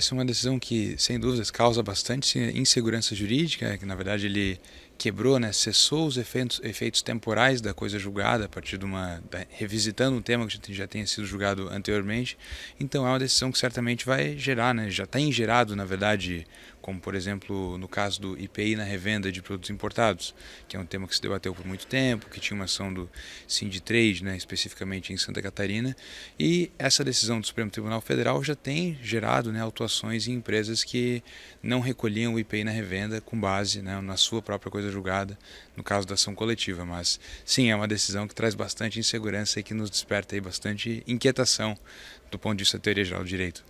Essa é uma decisão que, sem dúvidas, causa bastante insegurança jurídica, que na verdade ele quebrou, né, cessou os efeitos, efeitos temporais da coisa julgada a partir de uma da, revisitando um tema que já tenha sido julgado anteriormente. Então é uma decisão que certamente vai gerar, né, já está gerado na verdade, como por exemplo no caso do IPI na revenda de produtos importados, que é um tema que se debateu por muito tempo, que tinha uma ação do Sinditrade, né, especificamente em Santa Catarina, e essa decisão do Supremo Tribunal Federal já tem gerado, né, autuações em empresas que não recolhiam o IPI na revenda com base, né, na sua própria coisa ser julgada no caso da ação coletiva. Mas sim, é uma decisão que traz bastante insegurança e que nos desperta aí bastante inquietação do ponto de vista da teoria geral do direito.